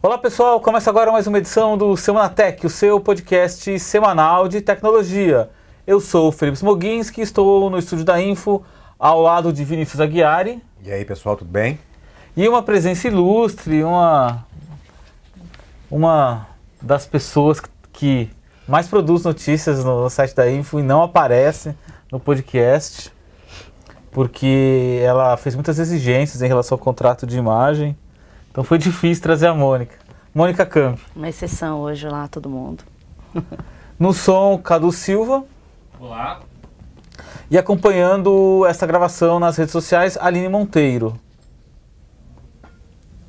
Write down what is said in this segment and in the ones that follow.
Olá pessoal, começa agora mais uma edição do Semana Tech, o seu podcast semanal de tecnologia. Eu sou o Felipe Smoginski, estou no estúdio da Info, ao lado de Vinícius Aguiari. E aí pessoal, tudo bem? E uma presença ilustre, uma, uma das pessoas que mais produz notícias no site da Info e não aparece no podcast, porque ela fez muitas exigências em relação ao contrato de imagem então foi difícil trazer a Mônica. Mônica Camp. Uma exceção hoje lá, todo mundo. no som, Cadu Silva. Olá. E acompanhando essa gravação nas redes sociais, Aline Monteiro.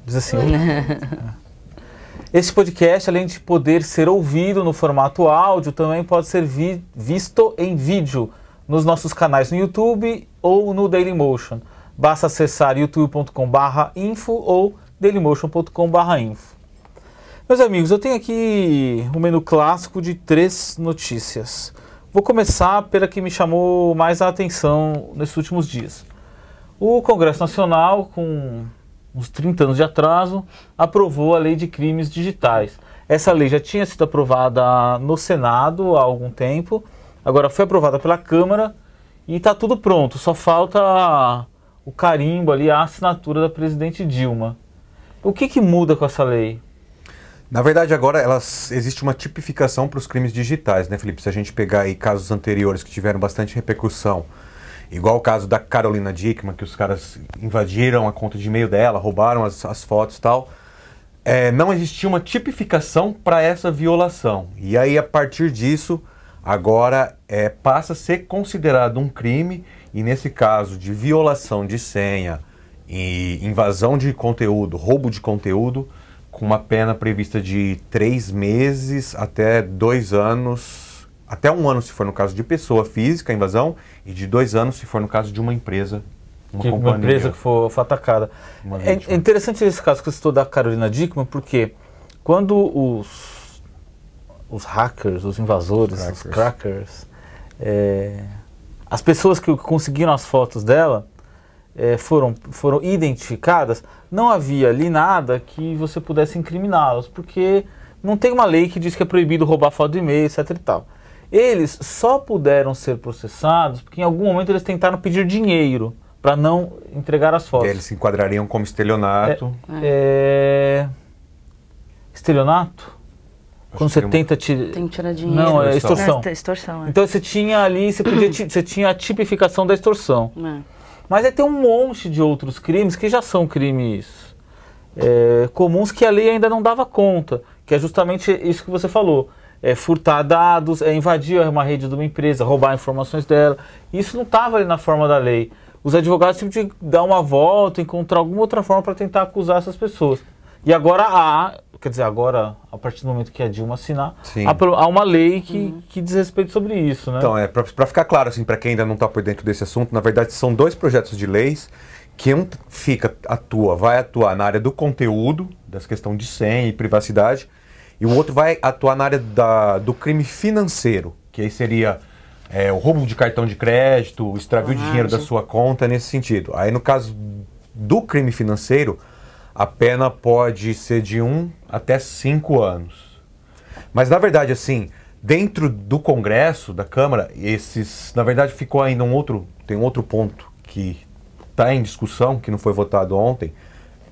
Diz assim. Este podcast, além de poder ser ouvido no formato áudio, também pode ser vi visto em vídeo nos nossos canais no YouTube ou no Dailymotion. Basta acessar youtube.com/info ou dailymotion.com/info. Meus amigos, eu tenho aqui o um menu clássico de três notícias. Vou começar pela que me chamou mais a atenção nesses últimos dias. O Congresso Nacional, com uns 30 anos de atraso, aprovou a Lei de Crimes Digitais. Essa lei já tinha sido aprovada no Senado há algum tempo, agora foi aprovada pela Câmara e está tudo pronto, só falta o carimbo ali, a assinatura da presidente Dilma. O que, que muda com essa lei? Na verdade, agora elas, existe uma tipificação para os crimes digitais, né, Felipe? Se a gente pegar aí casos anteriores que tiveram bastante repercussão, igual o caso da Carolina Dickman, que os caras invadiram a conta de e-mail dela, roubaram as, as fotos e tal, é, não existia uma tipificação para essa violação. E aí, a partir disso, agora é, passa a ser considerado um crime, e nesse caso de violação de senha, e invasão de conteúdo, roubo de conteúdo, com uma pena prevista de três meses até dois anos, até um ano se for no caso de pessoa física, invasão, e de dois anos se for no caso de uma empresa. Uma, que, uma empresa que for, for atacada. É, é, interessante esse caso que você citou da Carolina Dickman, porque quando os, os hackers, os invasores, os crackers, os crackers é, as pessoas que conseguiram as fotos dela, é, foram, foram identificadas, não havia ali nada que você pudesse incriminá-los, porque não tem uma lei que diz que é proibido roubar foto de e-mail, etc e tal. Eles só puderam ser processados porque em algum momento eles tentaram pedir dinheiro para não entregar as fotos. Eles se enquadrariam como estelionato. É, é... Estelionato? Acho Quando você tenta tirar. tirar dinheiro. Não, é extorsão. extorsão. É, tá, é. Então você tinha ali, você, podia, você tinha a tipificação da extorsão. É. Mas aí tem um monte de outros crimes que já são crimes é, comuns que a lei ainda não dava conta, que é justamente isso que você falou. É furtar dados, é invadir uma rede de uma empresa, roubar informações dela. Isso não estava ali na forma da lei. Os advogados tinham que dar uma volta, encontrar alguma outra forma para tentar acusar essas pessoas. E agora há quer dizer, agora, a partir do momento que a Dilma assinar, há, uma lei que, uhum. que diz respeito sobre isso, né? Então, é, para ficar claro, assim, para quem ainda não está por dentro desse assunto, na verdade são dois projetos de leis que um fica, atua, vai atuar na área do conteúdo, das questões de senha e privacidade, e o outro vai atuar na área da, do crime financeiro, que aí seria é, o roubo de cartão de crédito, o extravio ah, de dinheiro gente. da sua conta, nesse sentido. Aí, no caso do crime financeiro, a pena pode ser de um até cinco anos. Mas na verdade, assim, dentro do Congresso, da Câmara, esses, na verdade, ficou ainda um outro, tem um outro ponto que está em discussão, que não foi votado ontem,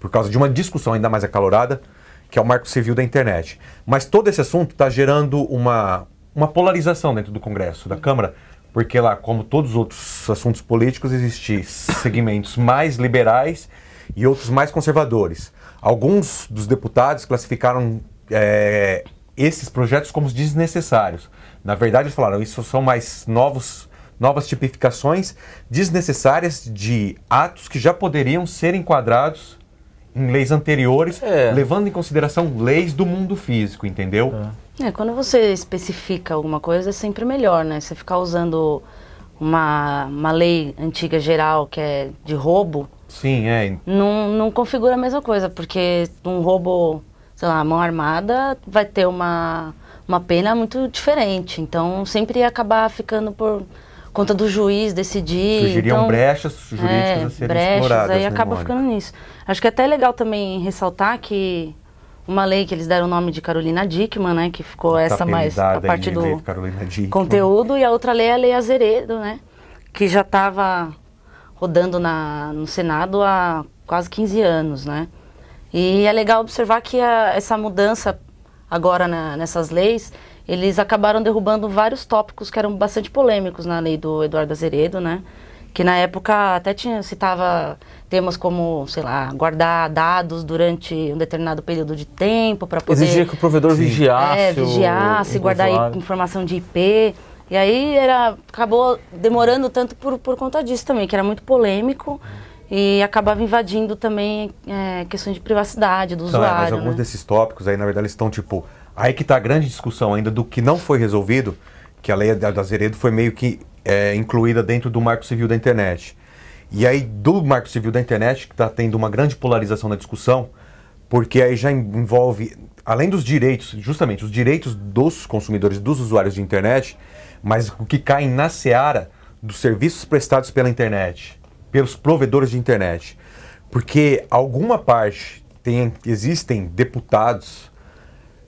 por causa de uma discussão ainda mais acalorada, que é o Marco Civil da Internet. Mas todo esse assunto está gerando uma, uma polarização dentro do Congresso, da Câmara, porque lá, como todos os outros assuntos políticos, existem segmentos mais liberais e outros mais conservadores. Alguns dos deputados classificaram é, esses projetos como desnecessários. Na verdade, eles falaram isso são mais novos, novas tipificações desnecessárias de atos que já poderiam ser enquadrados em leis anteriores, é. levando em consideração leis do mundo físico, entendeu? É. é. quando você especifica alguma coisa é sempre melhor, né? Você ficar usando uma, uma lei antiga geral que é de roubo, Sim, é. Não, não configura a mesma coisa, porque um roubo, sei lá, mão armada, vai ter uma, uma pena muito diferente. Então sempre ia acabar ficando por conta do juiz decidir. Surgiriam então, brechas jurídicas é, a serem brechas, exploradas. Aí né, acaba Mônica? ficando nisso. Acho que é até legal também ressaltar que uma lei que eles deram o nome de Carolina Dickman, né? Que ficou tá essa mais a parte do conteúdo, e a outra lei é a Lei Azeredo, né? Que já estava rodando na, no Senado há quase 15 anos, né? E é legal observar que a, essa mudança agora na, nessas leis, eles acabaram derrubando vários tópicos que eram bastante polêmicos na lei do Eduardo Azeredo, né? Que na época até tinha, citava temas como, sei lá, guardar dados durante um determinado período de tempo para poder... Exigia que o provedor vigiasse. É, vigiasse, o, guardar informação de IP. E aí era, acabou demorando tanto por, por conta disso também, que era muito polêmico e acabava invadindo também é, questões de privacidade do usuários usuário. Então, é, mas alguns né? desses tópicos aí, na verdade, estão tipo. Aí que está a grande discussão ainda do que não foi resolvido, que a lei da, da Zeredo foi meio que é, incluída dentro do marco civil da internet. E aí, do marco civil da internet, que está tendo uma grande polarização na discussão, porque aí já envolve, além dos direitos, justamente os direitos dos consumidores, dos usuários de internet, mas o que cai na seara dos serviços prestados pela internet, pelos provedores de internet. Porque alguma parte tem, existem deputados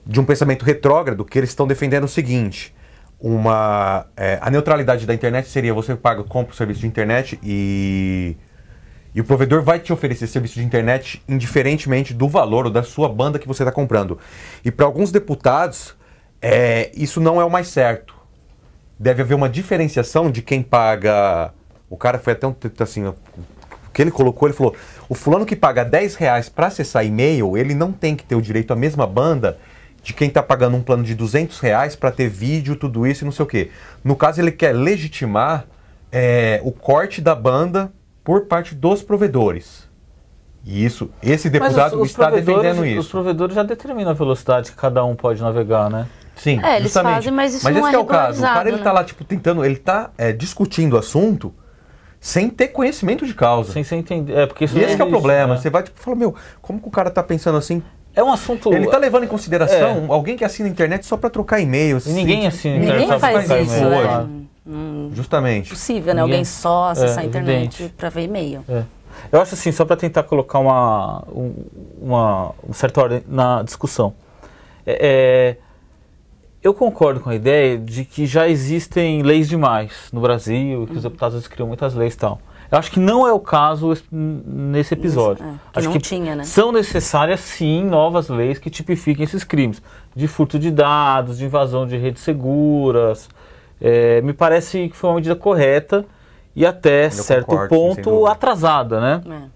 de um pensamento retrógrado que eles estão defendendo o seguinte: uma é, a neutralidade da internet seria você paga compra o serviço de internet e e o provedor vai te oferecer serviço de internet indiferentemente do valor ou da sua banda que você está comprando. E para alguns deputados, é, isso não é o mais certo deve haver uma diferenciação de quem paga. O cara foi até um. Assim, o que ele colocou, ele falou: o fulano que paga 10 reais para acessar e-mail, ele não tem que ter o direito à mesma banda de quem está pagando um plano de 200 reais para ter vídeo, tudo isso e não sei o quê. No caso, ele quer legitimar é, o corte da banda por parte dos provedores. E isso, esse deputado os, os está defendendo isso. Os provedores já determinam a velocidade que cada um pode navegar, né? Sim, é, eles justamente. fazem, mas isso mas não esse é, é o caso. O cara ele né? tá lá tipo tentando, ele tá é, discutindo o assunto sem ter conhecimento de causa. Sem, sem entender. É, porque isso e esse é, é o problema. Né? Você vai tipo falar, meu, como que o cara tá pensando assim? É um assunto. Ele tá levando em consideração é. alguém que assina a internet só para trocar e-mails. E ninguém assina a internet. Ninguém faz pra isso hoje. Né? Hum, Justamente. Possível, né? Ninguém... Alguém só é, acessar a internet para ver e-mail. É. Eu acho assim, só para tentar colocar uma, uma, uma certa ordem na discussão. é, eu concordo com a ideia de que já existem leis demais no Brasil, que os uhum. deputados criam muitas leis e tal. Eu acho que não é o caso nesse episódio. Isso, é, que acho não que tinha, né? São necessárias, sim, novas leis que tipifiquem esses crimes. De furto de dados, de invasão de redes seguras. É, me parece que foi uma medida correta e até Eu certo concordo, ponto atrasada, né?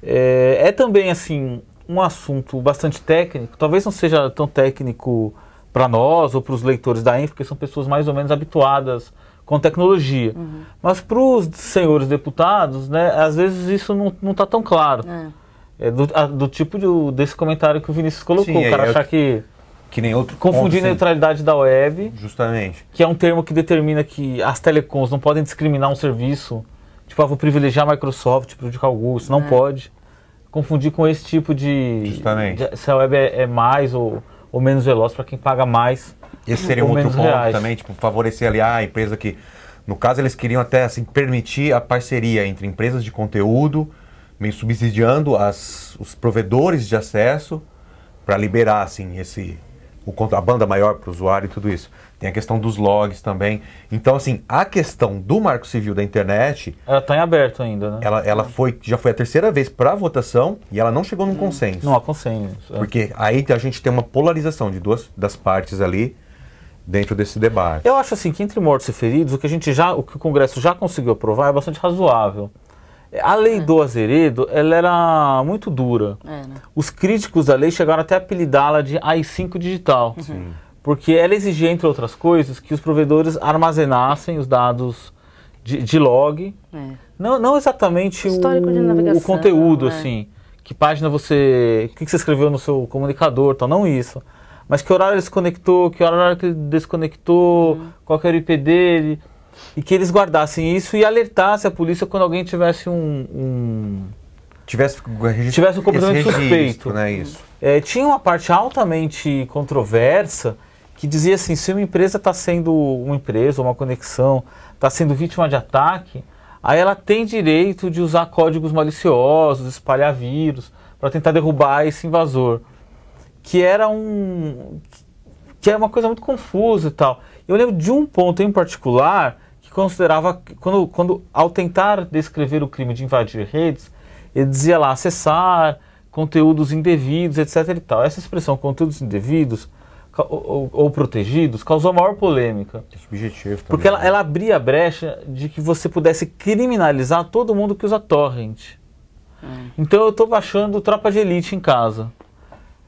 É. é. é também, assim, um assunto bastante técnico. Talvez não seja tão técnico para nós ou para os leitores da ENF, porque são pessoas mais ou menos habituadas com tecnologia. Uhum. Mas para os senhores deputados, né, às vezes isso não está tão claro. É. É do, a, do, tipo de, desse comentário que o Vinícius colocou, Sim, o cara é, é achar eu... que que nem outro confundir ponto, assim. neutralidade da web justamente que é um termo que determina que as telecoms não podem discriminar um serviço tipo ah, vou privilegiar a Microsoft prejudicar o Google não é. pode confundir com esse tipo de justamente de, se a web é, é mais ou ou menos veloz para quem paga mais. Esse seria um outro ponto também, tipo, favorecer ali ah, a empresa que. No caso, eles queriam até assim, permitir a parceria entre empresas de conteúdo, meio subsidiando as, os provedores de acesso para liberar assim, esse, o, a banda maior para o usuário e tudo isso tem a questão dos logs também. Então, assim, a questão do marco civil da internet. Ela está em aberto ainda, né? Ela, ela foi, já foi a terceira vez para votação e ela não chegou num hum, consenso. Não há consenso. É. Porque aí a gente tem uma polarização de duas das partes ali dentro desse debate. Eu acho assim que entre mortos e feridos, o que a gente já, o que o Congresso já conseguiu aprovar é bastante razoável. A lei é. do Azeredo, ela era muito dura. É, né? Os críticos da lei chegaram até a apelidá-la de AI5 digital. Uhum. Sim porque ela exigia, entre outras coisas, que os provedores armazenassem os dados de, de log. É. Não, não exatamente o, o, o conteúdo, é. assim. Que página você. O que, que você escreveu no seu comunicador, tal, não isso. Mas que horário ele se conectou, que horário ele desconectou, uhum. qual era o IP dele. E que eles guardassem isso e alertassem a polícia quando alguém tivesse um, um tivesse, tivesse um comportamento suspeito. Né, isso. É, tinha uma parte altamente controversa que dizia assim, se uma empresa está sendo uma empresa, uma conexão, está sendo vítima de ataque, aí ela tem direito de usar códigos maliciosos, espalhar vírus, para tentar derrubar esse invasor. Que era um... que é uma coisa muito confusa e tal. Eu lembro de um ponto em particular que considerava, quando, quando ao tentar descrever o crime de invadir redes, ele dizia lá, acessar conteúdos indevidos, etc e tal. Essa expressão, conteúdos indevidos, ou, ou, protegidos causou maior polêmica. É subjetivo também. Porque ela, né? ela abria a brecha de que você pudesse criminalizar todo mundo que usa torrent. Hum. Então eu estou baixando Tropa de Elite em casa.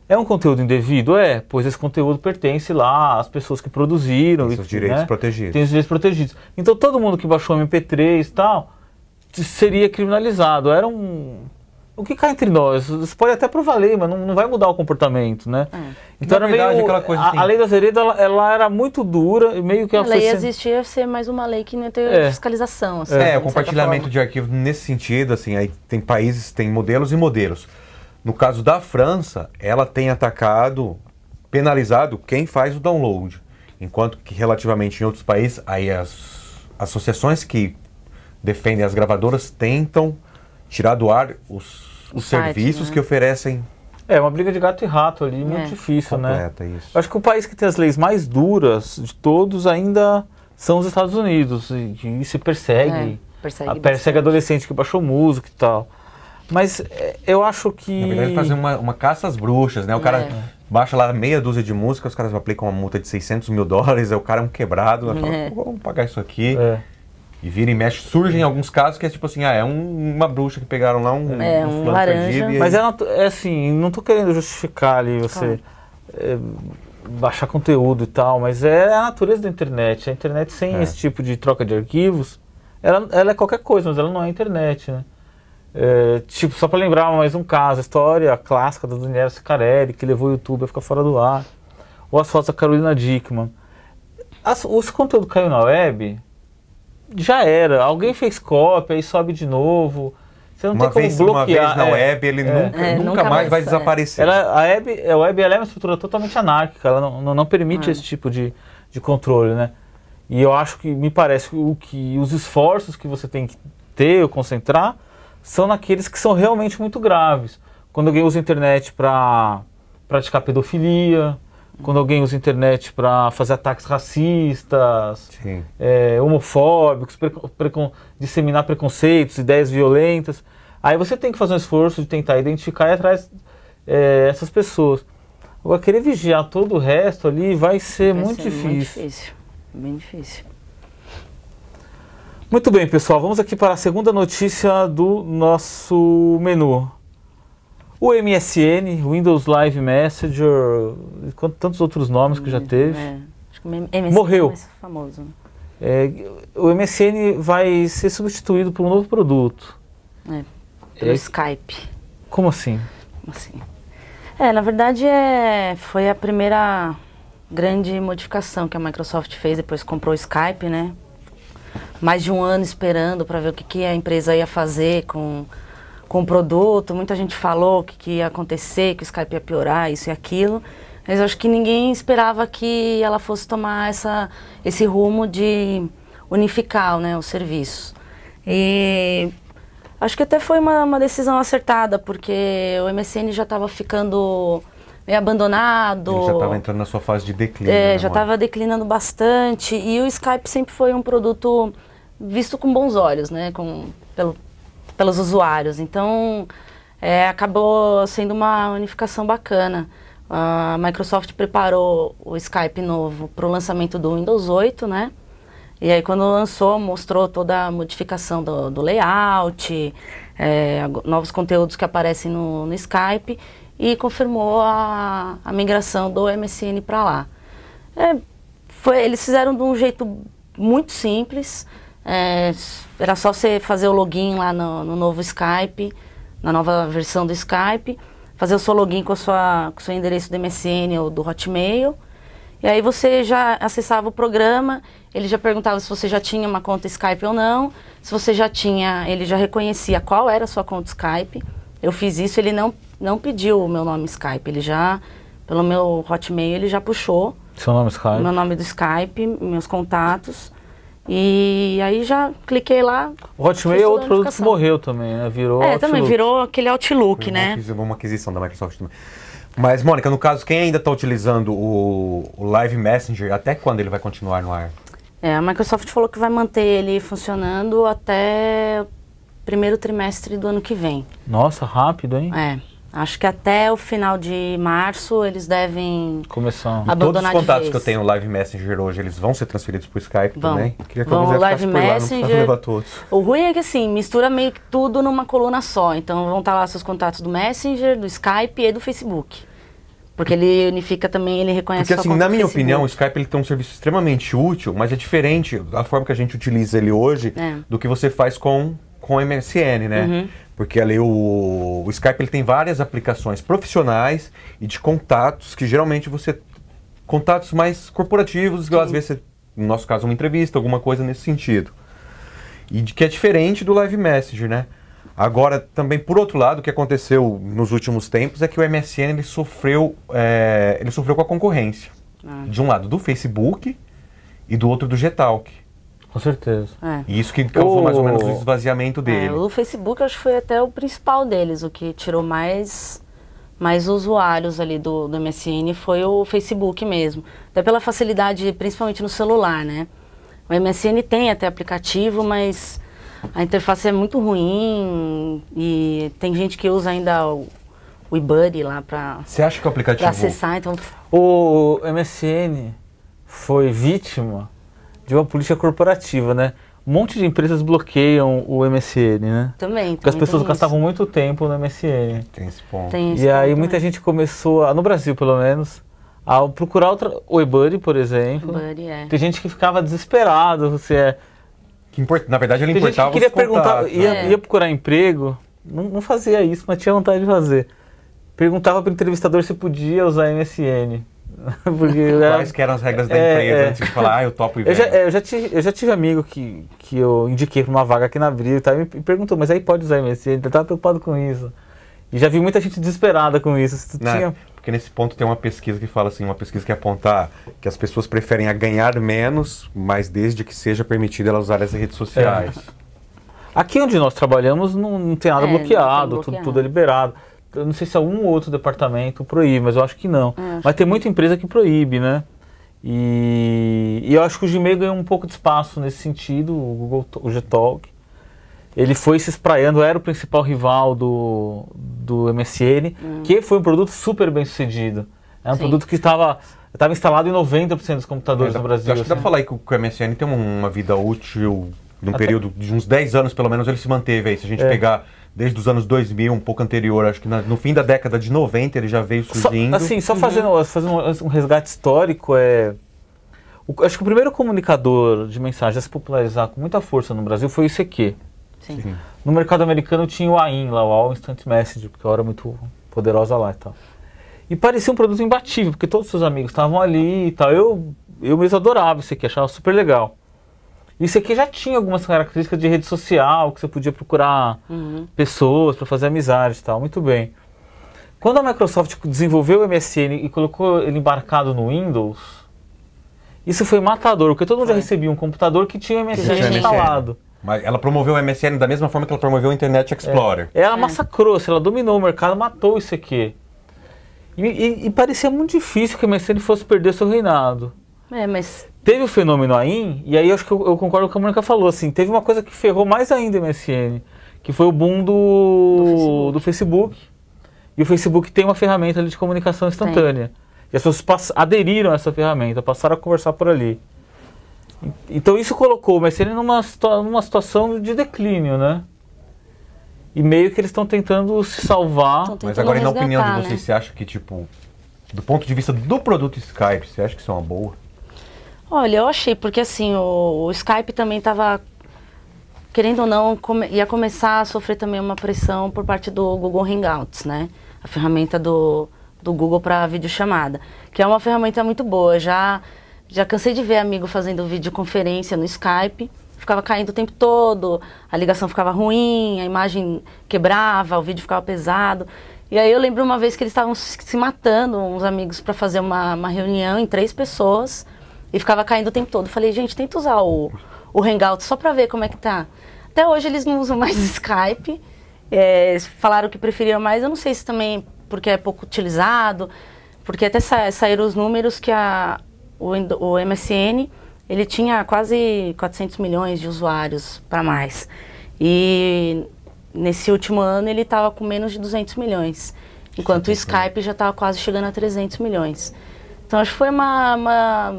É um conteúdo indevido? É, pois esse conteúdo pertence lá às pessoas que produziram. Tem os direitos né? protegidos. Tem os direitos protegidos. Então todo mundo que baixou MP3 e tal seria criminalizado. Era um, o que cai entre nós? Você pode até lei, mas não, não vai mudar o comportamento, né? É. Então Na era verdade, meio, aquela coisa assim. a, a lei da Azeredo, ela, ela, era muito dura, meio que... A lei fosse... existia ser mais uma lei que não ia ter é. fiscalização. Assim, é, é o compartilhamento de arquivos nesse sentido, assim, aí tem países, tem modelos e modelos. No caso da França, ela tem atacado, penalizado quem faz o download. Enquanto que relativamente em outros países, aí as associações que defendem as gravadoras tentam tirar do ar os, os site, serviços né? que oferecem. É, uma briga de gato e rato ali, é. muito difícil, né? Completa, né? Isso. acho que o país que tem as leis mais duras de todos ainda são os Estados Unidos, e, e se persegue. É, persegue, persegue adolescente que baixou música e tal. Mas é, eu acho que. Na verdade, fazem uma, uma caça às bruxas, né? O cara é. baixa lá meia dúzia de músicas, os caras aplicam uma multa de 600 mil dólares, aí é o cara é um quebrado, né? É. Fala, é. vamos pagar isso aqui. É. E vira e mexe, surgem alguns casos que é tipo assim, ah, é um, uma bruxa que pegaram lá, um, é, um, um laranja. Aí... Mas é, é, assim, não tô querendo justificar ali você claro. é, baixar conteúdo e tal, mas é a natureza da internet. A internet sem é. esse tipo de troca de arquivos, ela, ela é qualquer coisa, mas ela não é internet, né? É, tipo, só para lembrar mais um caso, a história clássica da Daniela Sicarelli, que levou o YouTube a ficar fora do ar. Ou as fotos da Carolina Dickman. As, os caiu na web, já era. Alguém fez cópia e sobe de novo. Você não uma tem como vez, bloquear. Uma vez na é, web, ele é, nunca, é, nunca, nunca, mais, vai desaparecer. Ela, a web, a web é uma estrutura totalmente anárquica, ela não, não, não permite ah. esse tipo de, de controle, né? E eu acho que, me parece, o que os esforços que você tem que ter ou concentrar são naqueles que são realmente muito graves. Quando alguém usa a internet para praticar pedofilia, quando alguém usa a internet para fazer ataques racistas, é, homofóbicos, precon, disseminar preconceitos, ideias violentas. Aí você tem que fazer um esforço de tentar identificar e atrás é, essas pessoas. Agora, querer vigiar todo o resto ali vai ser, vai muito, ser difícil. muito difícil. Bem difícil. Muito bem, pessoal, vamos aqui para a segunda notícia do nosso menu o MSN, Windows Live Messenger, tantos outros nomes que já hum, teve. É, MSN é Morreu. É famoso. É, o MSN vai ser substituído por um novo produto. É, pelo é, Skype. Como assim? Como assim? É, na verdade é, foi a primeira grande modificação que a Microsoft fez, depois comprou o Skype, né? Mais de um ano esperando para ver o que, que a empresa ia fazer com com o produto. Muita gente falou que, que ia acontecer, que o Skype ia piorar, isso e aquilo. Mas eu acho que ninguém esperava que ela fosse tomar essa, esse rumo de unificar né, o serviço. E acho que até foi uma, uma decisão acertada, porque o MSN já estava ficando meio abandonado. Ele já estava entrando na sua fase de declínio. É, né, já estava declinando bastante. E o Skype sempre foi um produto visto com bons olhos, né? Com, pelo, pelos usuários. Então, é, acabou sendo uma unificação bacana. A Microsoft preparou o Skype novo para o lançamento do Windows 8, né? E aí quando lançou, mostrou toda a modificação do, do layout, é, novos conteúdos que aparecem no, no Skype e confirmou a, a migração do MSN para lá. É, foi, eles fizeram de um jeito muito simples, é, era só você fazer o login lá no, no, novo Skype, na nova versão do Skype, fazer o seu login com, sua, com o seu endereço do MSN ou do Hotmail. E aí você já acessava o programa, ele já perguntava se você já tinha uma conta Skype ou não, se você já tinha, ele já reconhecia qual era a sua conta Skype. Eu fiz isso, ele não, não pediu o meu nome Skype, ele já, pelo meu Hotmail, ele já puxou. Seu nome Skype? Meu nome do Skype, meus contatos. E aí já cliquei lá. O Hotmail é outro produto que morreu também, né? Virou. É, Outlook. também virou aquele Outlook, Foi né? Uma aquisição da Microsoft também. Mas, Mônica, no caso, quem ainda está utilizando o, o Live Messenger, até quando ele vai continuar no ar? É, a Microsoft falou que vai manter ele funcionando até primeiro trimestre do ano que vem. Nossa, rápido, hein? É. Acho que até o final de março eles devem Começando. todos os contatos que eu tenho no Live Messenger hoje, eles vão ser transferidos para o Skype vão. também? Queria que vão, o Live Messenger. Lá, o ruim é que assim, mistura meio que tudo numa coluna só. Então vão estar tá lá seus contatos do Messenger, do Skype e do Facebook. Porque ele unifica também, ele reconhece Porque assim, na minha opinião, o Skype ele tem um serviço extremamente útil, mas é diferente da forma que a gente utiliza ele hoje é. do que você faz com com o MSN, né? Uhum. Porque ali o, o, Skype ele tem várias aplicações profissionais e de contatos que geralmente você. Contatos mais corporativos, que às vezes você, no nosso caso, uma entrevista, alguma coisa nesse sentido. E de, que é diferente do Live Messenger, né? Agora, também por outro lado, o que aconteceu nos últimos tempos é que o MSN ele sofreu, é, ele sofreu com a concorrência. Ah. De um lado do Facebook e do outro do Getalk. Com certeza. É. E isso que causou o... mais ou menos o esvaziamento é, dele. É, o Facebook acho que foi até o principal deles, o que tirou mais, mais usuários ali do, do MSN foi o Facebook mesmo. Até pela facilidade, principalmente no celular, né? O MSN tem até aplicativo, mas a interface é muito ruim e tem gente que usa ainda o, o eBuddy lá para Você acha que o aplicativo acessar, então o MSN foi vítima de uma política corporativa, né? Um monte de empresas bloqueiam o MSN, né? Também. Porque também as pessoas gastavam isso. muito tempo no MSN. Tem esse ponto. Tem esse e ponto aí também. muita né? gente começou, a, no Brasil pelo menos, a procurar outra. O eBuddy, por exemplo. Buddy, é. Tem gente que ficava desesperado, você é. Que import... Na verdade, ele Tem importava gente que queria perguntar, né? ia, é. ia, procurar emprego, não, não fazia isso, mas tinha vontade de fazer. Perguntava para o entrevistador se podia usar MSN. Porque, Quais que eram as regras da é, empresa é, antes de falar, ah, eu topo e eu já, é, eu já, tive, eu já tive amigo que, que eu indiquei para uma vaga aqui na Abril e tal, e me perguntou, mas aí pode usar MSN? Ele estava preocupado com isso. E já vi muita gente desesperada com isso. Não, tinha... Porque nesse ponto tem uma pesquisa que fala assim, uma pesquisa que aponta que as pessoas preferem a ganhar menos, mas desde que seja permitido elas usarem as redes sociais. É. Aqui onde nós trabalhamos não, não tem nada bloqueado, é, não tem bloqueado. Tudo, tudo é liberado. Eu não sei se algum é outro departamento proíbe, mas eu acho que não. É, acho mas tem muita empresa que proíbe, né? E, e, eu acho que o Gmail ganhou um pouco de espaço nesse sentido, o Google o Gtalk. Ele foi se espraiando, era o principal rival do, do MSN, hum. É. que foi um produto super bem sucedido. É um Sim. produto que estava estava instalado em 90% dos computadores é, no Brasil. Acho que dá para assim. falar que o MSN tem uma vida útil, num Até... período de uns 10 anos pelo menos, ele se manteve aí. Se a gente é. pegar desde os anos 2000, um pouco anterior, acho que na, no fim da década de 90 ele já veio surgindo. Só, assim, só fazendo, uhum. fazendo um, um resgate histórico, é, o, acho que o primeiro comunicador de mensagem a se popularizar com muita força no Brasil foi o ICQ. Sim. Sim. No mercado americano tinha o AIM lá, o All Instant Message, porque era é muito poderosa lá e tal. E parecia um produto imbatível, porque todos os seus amigos estavam ali e tal. Eu, eu mesmo adorava isso aqui, achava super legal. Isso aqui já tinha algumas características de rede social, que você podia procurar uhum. pessoas para fazer amizades e tal. Muito bem. Quando a Microsoft desenvolveu o MSN e colocou ele embarcado no Windows, isso foi matador, porque todo mundo já recebia um computador que tinha o MSN tinha instalado. MSN. Mas ela promoveu o MSN da mesma forma que ela promoveu o Internet é. Explorer. É. Ela é. massacrou, ela dominou o mercado, matou isso aqui. E, e, e parecia muito difícil que o MSN fosse perder seu reinado. É, mas Teve o fenômeno AIM, e aí acho que eu, eu concordo com o que a Mônica falou, assim, teve uma coisa que ferrou mais ainda o MSN, que foi o boom do, do Facebook. do, Facebook. E o Facebook tem uma ferramenta ali de comunicação instantânea. Tem. E as pessoas aderiram a essa ferramenta, passaram a conversar por ali. Então isso colocou o MSN numa, numa situação de declínio, né? E meio que eles estão tentando se salvar. Tentando Mas agora, na opinião de vocês, né? você acha que, tipo, do ponto de vista do produto Skype, você acha que isso é uma boa? Olha, eu achei, porque assim, o, o Skype também estava, querendo ou não, come, ia começar a sofrer também uma pressão por parte do Google Hangouts, né? A ferramenta do, do Google para videochamada, que é uma ferramenta muito boa. Já, já cansei de ver amigo fazendo videoconferência no Skype, ficava caindo o tempo todo, a ligação ficava ruim, a imagem quebrava, o vídeo ficava pesado. E aí eu lembro uma vez que eles estavam se matando, uns amigos, para fazer uma, uma reunião em três pessoas e ficava caindo o tempo todo. Falei, gente, tenta usar o, o Hangout só pra ver como é que tá. Até hoje eles não usam mais Skype. É, falaram que preferiam mais. Eu não sei se também porque é pouco utilizado, porque até sa saíram os números que a, o, o MSN ele tinha quase 400 milhões de usuários para mais. E nesse último ano ele estava com menos de 200 milhões, enquanto o Skype já estava quase chegando a 300 milhões. Então acho que foi uma, uma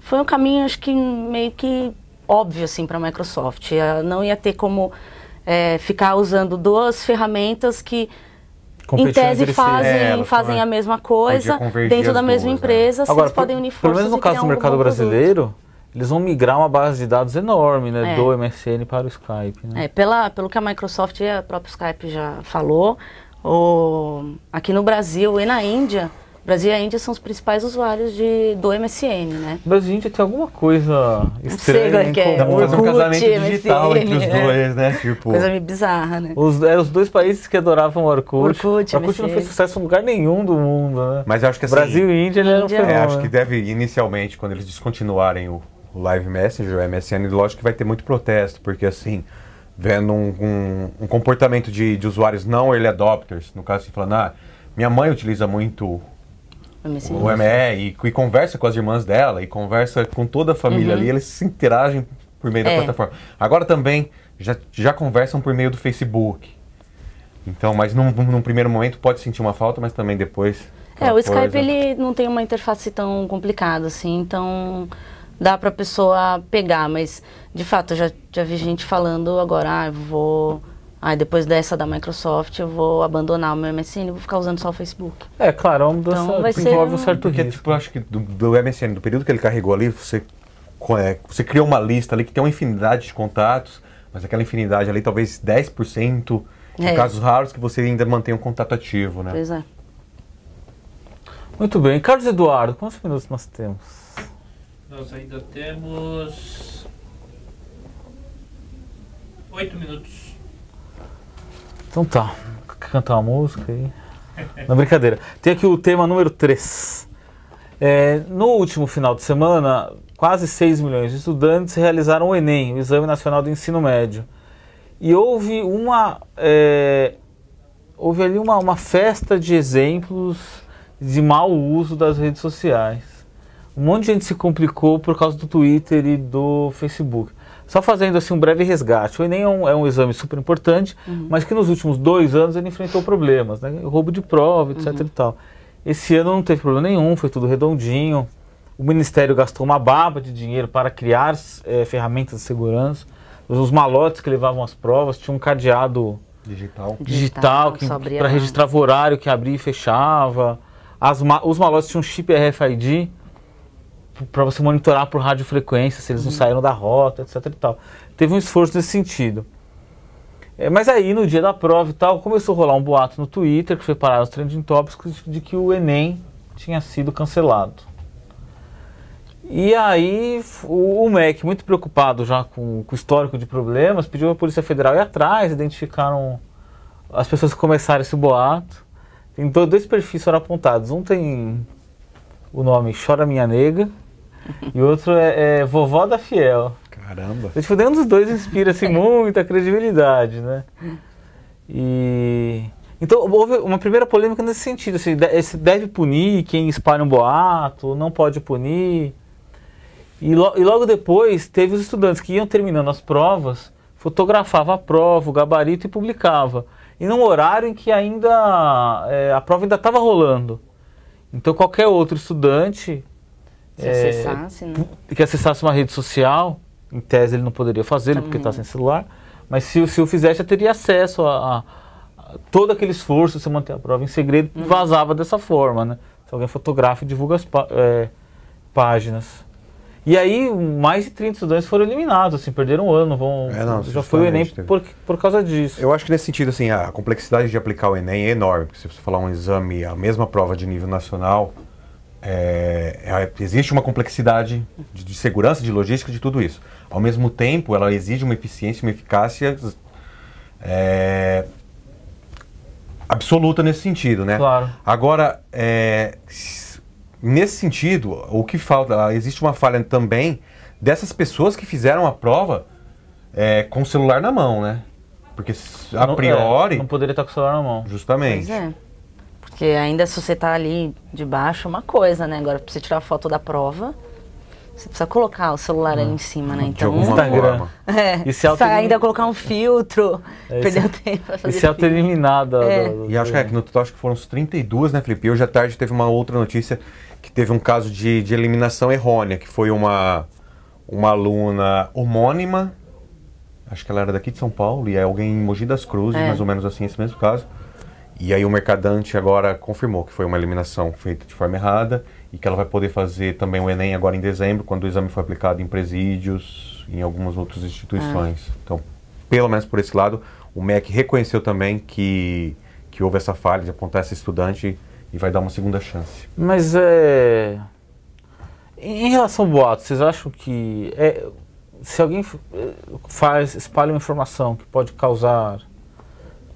foi um caminho, acho que meio que óbvio assim para a Microsoft. Eh, não ia ter como é, ficar usando duas ferramentas que em tese fazem, é, fazem a mesma coisa dentro da mesma duas, é. empresa, né? Agora, eles por, podem unir Pelo menos no caso do mercado brasileiro, produto. eles vão migrar uma base de dados enorme, né? É. Do MSN para o Skype. Né? É, pela, pelo que a Microsoft e a própria Skype já falou, o, aqui no Brasil e na Índia, Brasil e a Índia são os principais usuários de, do MSN, né? Brasil e Índia tem alguma coisa estranha é em que é. Dá fazer um casamento Orkut, digital MSN, entre os é. dois, né? Tipo, coisa meio bizarra, né? Os, é, os dois países que adoravam o Orkut. Orkut, Orkut não fez sucesso em lugar nenhum do mundo, né? Mas acho que assim... Brasil e Índia, né, Índia não foi é, acho né? que deve, inicialmente, quando eles descontinuarem o, o Live Messenger, o MSN, lógico que vai ter muito protesto, porque assim vendo um, um, um comportamento de, de, usuários não early adopters, no caso, se falando, ah, minha mãe utiliza muito o ME assim. e, e, conversa com as irmãs dela e conversa com toda a família uhum. ali, eles se interagem por meio é. da plataforma. Agora também já, já conversam por meio do Facebook. Então, mas num, num primeiro momento pode sentir uma falta, mas também depois. É, o Skype ele não tem uma interface tão complicada assim, então dá para a pessoa pegar, mas de fato eu já, já vi gente falando agora, ah, eu vou Aí depois dessa da Microsoft eu vou abandonar o meu MSN e vou ficar usando só o Facebook. É, claro, é uma mudança então, vai envolve um... um certo Porque, tipo, eu acho que do, do, MSN, do período que ele carregou ali, você, é, você criou uma lista ali que tem uma infinidade de contatos, mas aquela infinidade ali, talvez 10%, em é. casos raros, que você ainda mantém um contato ativo, né? Pois é. Muito bem. Carlos Eduardo, quantos minutos nós temos? Nós ainda temos... Oito minutos. Então tá, cantar uma música aí. na brincadeira. Tem aqui o tema número 3. É, no último final de semana, quase 6 milhões de estudantes realizaram o Enem, o Exame Nacional do Ensino Médio. E houve uma. É, houve ali uma, uma festa de exemplos de mau uso das redes sociais. Um monte de gente se complicou por causa do Twitter e do Facebook. Só fazendo assim um breve resgate, o Enem é um, é um exame super importante, uhum. mas que nos últimos dois anos ele enfrentou problemas, né? roubo de prova, etc uhum. e tal. Esse ano não teve problema nenhum, foi tudo redondinho. O Ministério gastou uma baba de dinheiro para criar é, ferramentas de segurança. Os malotes que levavam as provas tinham um cadeado digital, digital, digital para registrar o horário que abria e fechava. As, os malotes tinham um chip RFID para você monitorar por radiofrequência se eles não uhum. saíram da rota, etc e tal. Teve um esforço nesse sentido. É, mas aí, no dia da prova e tal, começou a rolar um boato no Twitter, que foi parar os trending topics, de, de que o Enem tinha sido cancelado. E aí, o, o MEC, muito preocupado já com, com o histórico de problemas, pediu a Polícia Federal ir atrás, identificaram as pessoas que começaram esse boato. Tem dois perfis foram apontados. Um tem o nome Chora Minha Nega, E outro é, é Vovó da Fiel. Caramba. Então, tipo, nenhum dos dois inspira assim muita credibilidade, né? E... Então, houve uma primeira polêmica nesse sentido, se assim, deve punir quem espalha um boato, não pode punir. E, lo e, logo depois, teve os estudantes que iam terminando as provas, fotografava a prova, o gabarito e publicava. E num horário em que ainda é, a prova ainda estava rolando. Então, qualquer outro estudante se acessasse, né? Que acessasse uma rede social, em tese ele não poderia fazer, né, porque está uhum. sem celular, mas se, se o fizesse, teria acesso a, a, a, todo aquele esforço de manter a prova em segredo, uhum. vazava dessa forma, né? Se alguém fotografa e divulga as é, páginas. E aí, mais de 30 estudantes foram eliminados, assim, perderam um ano, vão, é, não, já foi o Enem né? por, por causa disso. Eu acho que nesse sentido, assim, a complexidade de aplicar o Enem é enorme, porque se você falar um exame, a mesma prova de nível nacional, é, é, existe uma complexidade de, de, segurança, de logística, de tudo isso. Ao mesmo tempo, ela exige uma eficiência, uma eficácia é, absoluta nesse sentido, né? Claro. Agora, é, nesse sentido, o que falta, existe uma falha também dessas pessoas que fizeram a prova é, com o celular na mão, né? Porque a não, é, priori. não poderia estar com o celular na mão. Justamente. Pois é. Porque ainda se você tá ali debaixo, é uma coisa, né? Agora, pra você tirar a foto da prova, você precisa colocar o celular hum. ali é. em cima, né? Então, de Instagram. É, e se auto ainda colocar um filtro, é, perdeu tempo pra fazer E se auto-eliminada. É. Da, E acho que, é, no total acho que foram 32, né, Felipe? E hoje à tarde teve uma outra notícia que teve um caso de, de eliminação errônea, que foi uma, uma aluna homônima, acho que ela era daqui de São Paulo, e é alguém em Mogi das Cruzes, é. mais ou menos assim, esse mesmo caso e aí o Mercadante agora confirmou que foi uma eliminação feita de forma errada e que ela vai poder fazer também o Enem agora em dezembro, quando o exame foi aplicado em presídios, em algumas outras instituições. Ah. Então, pelo menos por esse lado, o MEC reconheceu também que, que houve essa falha de apontar essa estudante e vai dar uma segunda chance. Mas é... Em relação ao boato, vocês acham que... É... Se alguém é, faz, espalha uma informação que pode causar...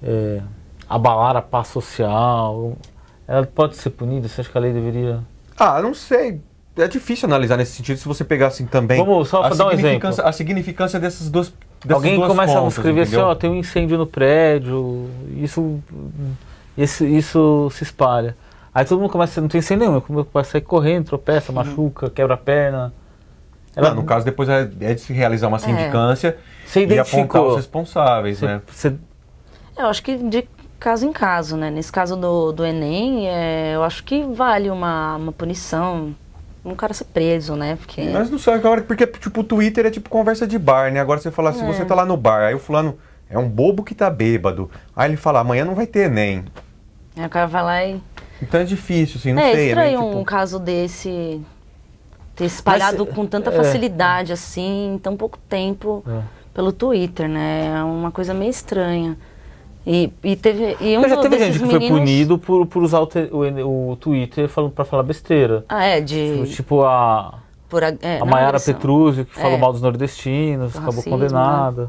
É abalar a paz social, ela pode ser punida? Você acha que a lei deveria. Ah, não sei. É difícil analisar nesse sentido se você pegar assim também. Vamos só dar um exemplo. A significância dessas duas. Dessas Alguém duas começa contas, a escrever assim, entendeu? assim: ó, tem um incêndio no prédio, isso, isso, isso se espalha. Aí todo mundo começa, não tem incêndio nenhum, começa a sair correndo, tropeça, machuca, quebra a perna. Ela... Não, no caso, depois é, é de se realizar uma é. sindicância é. e apontar os responsáveis, né? Você... Eu acho que de caso em caso, né? Nesse caso do, do Enem, é, eu acho que vale uma, uma punição. Um cara ser preso, né? Porque... Mas não sei, porque tipo, o Twitter é tipo conversa de bar, né? Agora você fala, se assim, é. você tá lá no bar, aí o fulano é um bobo que tá bêbado. Aí ele fala, amanhã não vai ter Enem. Aí o cara vai lá e. Então é difícil, assim, não é, sei. É estranho né? tipo... um caso desse ter espalhado Mas, com tanta é. facilidade, assim, em tão pouco tempo é. pelo Twitter, né? É uma coisa meio estranha. E, e teve. E um já teve gente que meninos... foi punido por, por usar o, te, o, o Twitter para falar besteira. Ah, é? De... Tipo, tipo a. Por a é, a que é. falou mal dos nordestinos, Racismo, acabou né? condenada.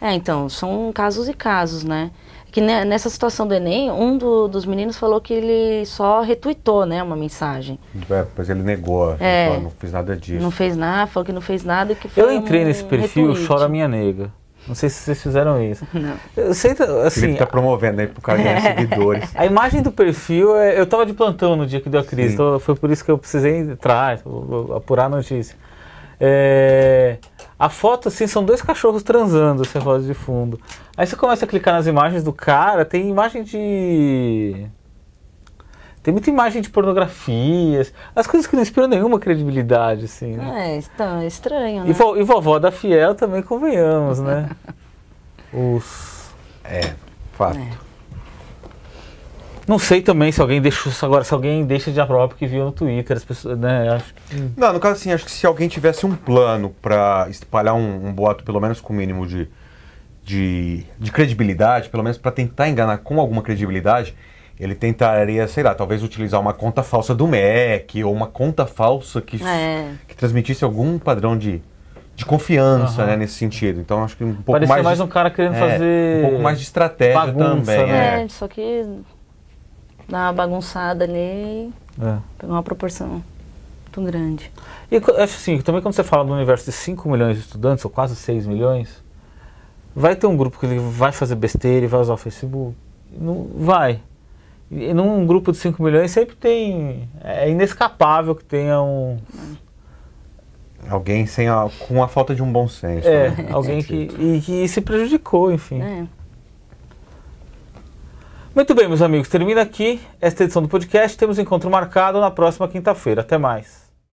Né? É, então, são casos e casos, né? Que nessa situação do Enem, um do, dos meninos falou que ele só retuitou, né, uma mensagem. É, mas ele negou, é, ele falou, não fez nada disso. Não fez nada, falou que não fez nada que foi Eu entrei um nesse perfil, chora minha nega. Não sei se vocês fizeram isso. Não. Eu sei, assim, Felipe tá promovendo aí pro cara ganhar é. seguidores. A imagem do perfil, é, eu estava de plantão no dia que deu a crise, então foi por isso que eu precisei entrar, apurar a notícia. É, a foto, assim, são dois cachorros transando, você assim, roda de fundo. Aí você começa a clicar nas imagens do cara, tem imagem de... Tem muita imagem de pornografias, as coisas que não inspiram nenhuma credibilidade, assim. Né? É, então, é estranho, né? E, vo, e vovó da Fiel também, convenhamos, né? Os... É, fato. É. Não sei também se alguém deixou agora, se alguém deixa de aprovar porque viu no Twitter, as pessoas, né? Acho que... Hum. Não, no caso assim, acho que se alguém tivesse um plano para espalhar um, um, boato, pelo menos com o mínimo de, de, de credibilidade, pelo menos para tentar enganar com alguma credibilidade, ele tentaria, sei lá, talvez utilizar uma conta falsa do MEC ou uma conta falsa que, é. que transmitisse algum padrão de, de confiança uhum. né, nesse sentido. Então acho que um pouco Parecia mais. mais de, um cara querendo é, fazer. Um pouco mais de estratégia bagunça, também. Né? É. é só que dá uma bagunçada ali é. pegou uma proporção tão grande. E acho assim, também quando você fala do universo de 5 milhões de estudantes, ou quase 6 milhões, vai ter um grupo que ele vai fazer besteira e vai usar o Facebook. Não, vai. E num grupo de 5 milhões sempre tem. É inescapável que tenha um. Alguém sem a, com a falta de um bom senso. É, né? alguém que, e, que se prejudicou, enfim. É. Muito bem, meus amigos, termina aqui esta edição do podcast. Temos encontro marcado na próxima quinta-feira. Até mais.